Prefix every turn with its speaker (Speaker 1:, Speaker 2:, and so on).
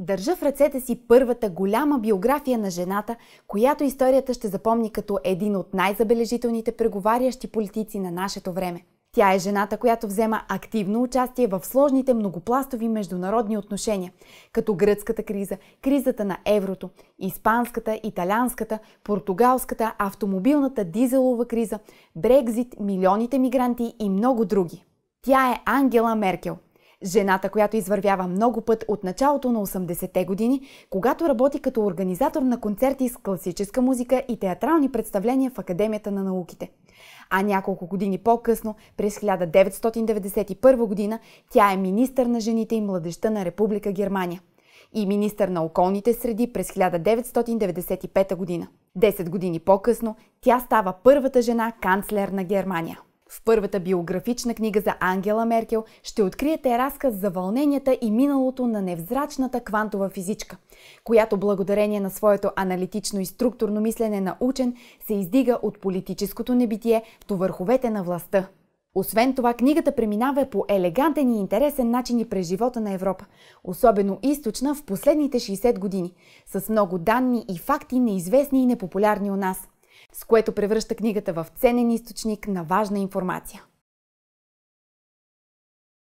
Speaker 1: Държа в ръцете си първата голяма биография на жената, която историята ще запомни като един от най-забележителните преговарящи политици на нашето време. Тя е жената, която взема активно участие в сложните многопластови международни отношения, като гръцката криза, кризата на еврото, испанската, италианската, португалската, автомобилната дизелова криза, Брекзит, милионите мигранти и много други. Тя е Ангела Меркел – Жената, която извървява много път от началото на 80-те години, когато работи като организатор на концерти с класическа музика и театрални представления в Академията на науките. А няколко години по-късно, през 1991 година, тя е министър на жените и младеща на Република Германия и министър на околните среди през 1995 година. Десет години по-късно тя става първата жена канцлер на Германия. В първата биографична книга за Ангела Меркел ще откриете разказ за вълненията и миналото на невзрачната квантова физичка, която благодарение на своето аналитично и структурно мислене на учен се издига от политическото небитие до върховете на властта. Освен това, книгата преминава по елегантен и интересен начин и през живота на Европа, особено източна в последните 60 години, с много данни и факти неизвестни и непопулярни у нас – с което превръща книгата в ценен източник на важна информация.